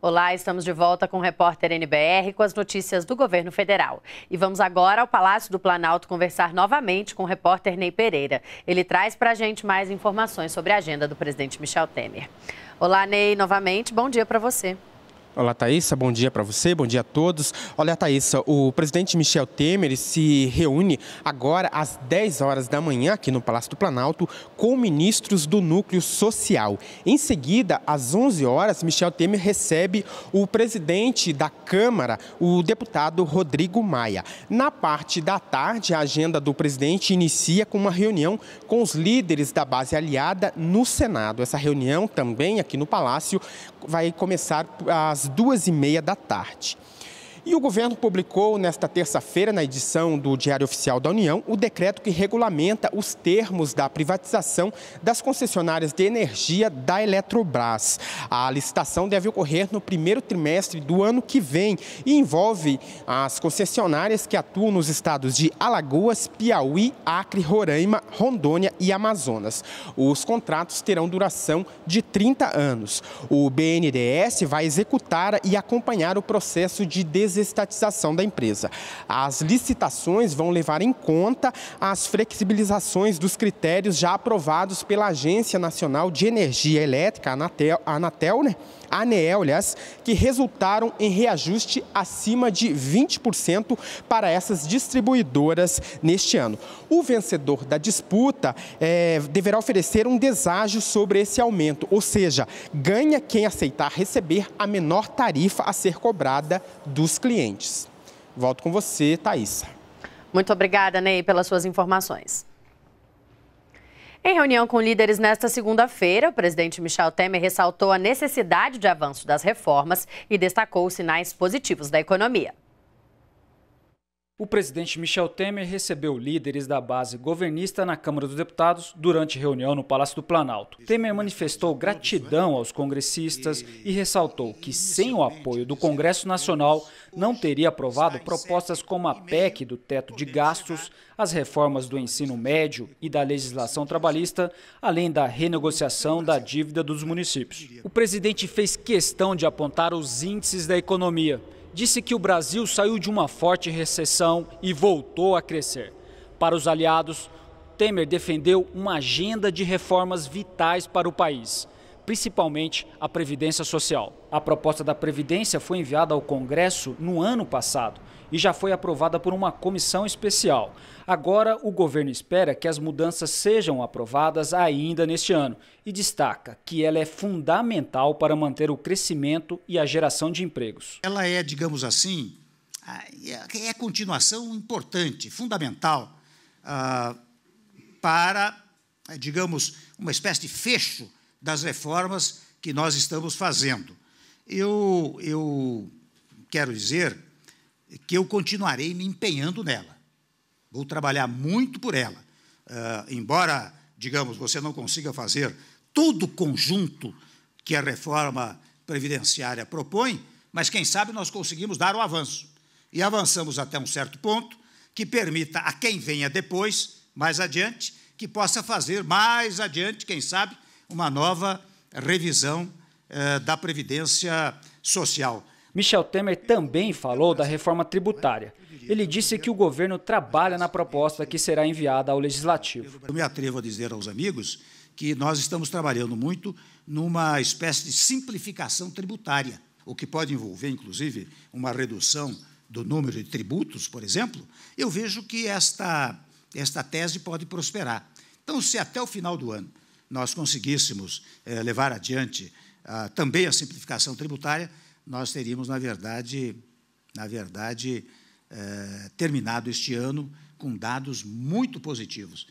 Olá, estamos de volta com o repórter NBR com as notícias do governo federal. E vamos agora ao Palácio do Planalto conversar novamente com o repórter Ney Pereira. Ele traz para a gente mais informações sobre a agenda do presidente Michel Temer. Olá, Ney, novamente, bom dia para você. Olá, Thaisa. Bom dia para você, bom dia a todos. Olha, Thaisa, o presidente Michel Temer se reúne agora às 10 horas da manhã aqui no Palácio do Planalto com ministros do núcleo social. Em seguida, às 11 horas, Michel Temer recebe o presidente da Câmara, o deputado Rodrigo Maia. Na parte da tarde, a agenda do presidente inicia com uma reunião com os líderes da base aliada no Senado. Essa reunião também aqui no Palácio vai começar às duas e meia da tarde. E o governo publicou nesta terça-feira, na edição do Diário Oficial da União, o decreto que regulamenta os termos da privatização das concessionárias de energia da Eletrobras. A licitação deve ocorrer no primeiro trimestre do ano que vem e envolve as concessionárias que atuam nos estados de Alagoas, Piauí, Acre, Roraima, Rondônia e Amazonas. Os contratos terão duração de 30 anos. O BNDES vai executar e acompanhar o processo de desenvolvimento desestatização da empresa. As licitações vão levar em conta as flexibilizações dos critérios já aprovados pela Agência Nacional de Energia Elétrica, a Anatel, a Anatel né? ANEEL, aliás, que resultaram em reajuste acima de 20% para essas distribuidoras neste ano. O vencedor da disputa é, deverá oferecer um deságio sobre esse aumento, ou seja, ganha quem aceitar receber a menor tarifa a ser cobrada dos clientes. Volto com você, Thaisa. Muito obrigada, Ney, pelas suas informações. Em reunião com líderes nesta segunda-feira, o presidente Michel Temer ressaltou a necessidade de avanço das reformas e destacou os sinais positivos da economia. O presidente Michel Temer recebeu líderes da base governista na Câmara dos Deputados durante reunião no Palácio do Planalto. Temer manifestou gratidão aos congressistas e ressaltou que, sem o apoio do Congresso Nacional, não teria aprovado propostas como a PEC do teto de gastos, as reformas do ensino médio e da legislação trabalhista, além da renegociação da dívida dos municípios. O presidente fez questão de apontar os índices da economia disse que o Brasil saiu de uma forte recessão e voltou a crescer. Para os aliados, Temer defendeu uma agenda de reformas vitais para o país principalmente a Previdência Social. A proposta da Previdência foi enviada ao Congresso no ano passado e já foi aprovada por uma comissão especial. Agora, o governo espera que as mudanças sejam aprovadas ainda neste ano e destaca que ela é fundamental para manter o crescimento e a geração de empregos. Ela é, digamos assim, é a é continuação importante, fundamental, ah, para, digamos, uma espécie de fecho das reformas que nós estamos fazendo. Eu, eu quero dizer que eu continuarei me empenhando nela. Vou trabalhar muito por ela. Uh, embora, digamos, você não consiga fazer todo o conjunto que a reforma previdenciária propõe, mas quem sabe nós conseguimos dar o avanço. E avançamos até um certo ponto que permita a quem venha depois, mais adiante, que possa fazer mais adiante, quem sabe, uma nova revisão eh, da Previdência Social. Michel Temer também falou da reforma tributária. Ele disse que o governo trabalha na proposta que será enviada ao Legislativo. Eu me atrevo a dizer aos amigos que nós estamos trabalhando muito numa espécie de simplificação tributária, o que pode envolver, inclusive, uma redução do número de tributos, por exemplo. Eu vejo que esta, esta tese pode prosperar. Então, se até o final do ano nós conseguíssemos eh, levar adiante ah, também a simplificação tributária, nós teríamos, na verdade, na verdade eh, terminado este ano com dados muito positivos.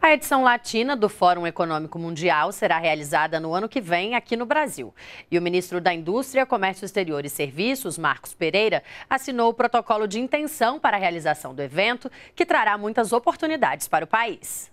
A edição latina do Fórum Econômico Mundial será realizada no ano que vem aqui no Brasil. E o ministro da Indústria, Comércio Exterior e Serviços, Marcos Pereira, assinou o protocolo de intenção para a realização do evento, que trará muitas oportunidades para o país.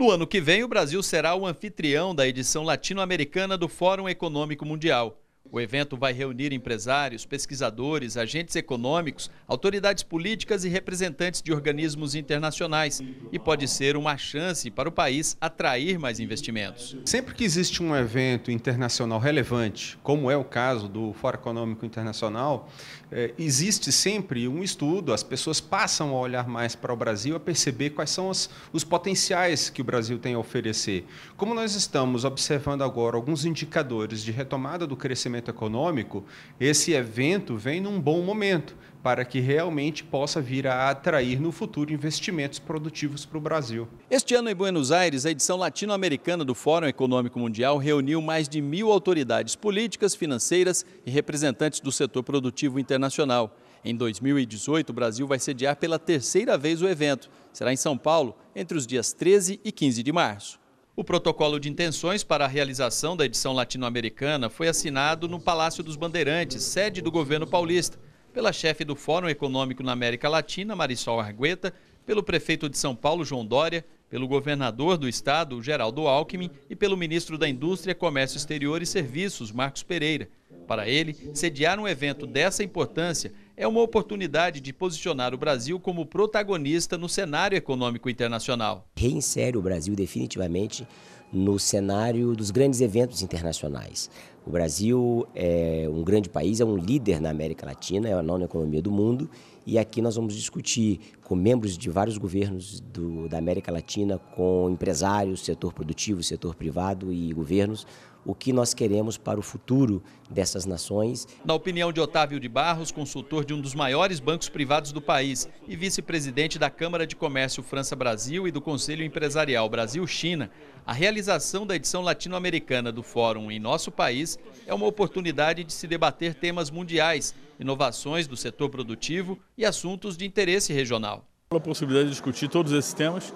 No ano que vem, o Brasil será o anfitrião da edição latino-americana do Fórum Econômico Mundial. O evento vai reunir empresários, pesquisadores, agentes econômicos, autoridades políticas e representantes de organismos internacionais e pode ser uma chance para o país atrair mais investimentos. Sempre que existe um evento internacional relevante, como é o caso do Fórum Econômico Internacional, eh, existe sempre um estudo, as pessoas passam a olhar mais para o Brasil, a perceber quais são os, os potenciais que o Brasil tem a oferecer. Como nós estamos observando agora alguns indicadores de retomada do crescimento desenvolvimento econômico, esse evento vem num bom momento para que realmente possa vir a atrair no futuro investimentos produtivos para o Brasil. Este ano em Buenos Aires, a edição latino-americana do Fórum Econômico Mundial reuniu mais de mil autoridades políticas, financeiras e representantes do setor produtivo internacional. Em 2018, o Brasil vai sediar pela terceira vez o evento. Será em São Paulo, entre os dias 13 e 15 de março. O protocolo de intenções para a realização da edição latino-americana foi assinado no Palácio dos Bandeirantes, sede do governo paulista, pela chefe do Fórum Econômico na América Latina, Marisol Argueta, pelo prefeito de São Paulo, João Dória, pelo governador do estado, Geraldo Alckmin, e pelo ministro da Indústria, Comércio Exterior e Serviços, Marcos Pereira. Para ele, sediar um evento dessa importância é uma oportunidade de posicionar o Brasil como protagonista no cenário econômico internacional. Reinsere o Brasil definitivamente no cenário dos grandes eventos internacionais. O Brasil é um grande país, é um líder na América Latina, é a nona economia do mundo, e aqui nós vamos discutir com membros de vários governos do, da América Latina, com empresários, setor produtivo, setor privado e governos, o que nós queremos para o futuro dessas nações. Na opinião de Otávio de Barros, consultor de um dos maiores bancos privados do país e vice-presidente da Câmara de Comércio França-Brasil e do Conselho Empresarial Brasil-China, a realização da edição latino-americana do Fórum em nosso país é uma oportunidade de se debater temas mundiais, inovações do setor produtivo e assuntos de interesse regional. A possibilidade de discutir todos esses temas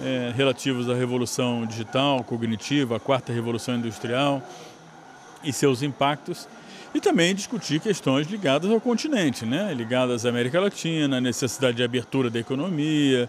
é, relativos à revolução digital, cognitiva, à quarta revolução industrial e seus impactos, e também discutir questões ligadas ao continente, né? ligadas à América Latina, à necessidade de abertura da economia,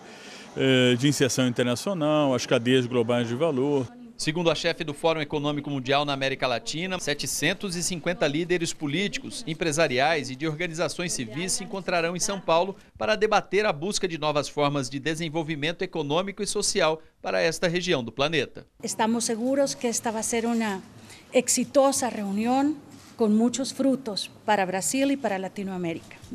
eh, de inserção internacional, as cadeias globais de valor. Segundo a chefe do Fórum Econômico Mundial na América Latina, 750 líderes políticos, empresariais e de organizações civis se encontrarão em São Paulo para debater a busca de novas formas de desenvolvimento econômico e social para esta região do planeta. Estamos seguros que esta vai ser uma exitosa reunião com muitos frutos para Brasil e para Latinoamérica.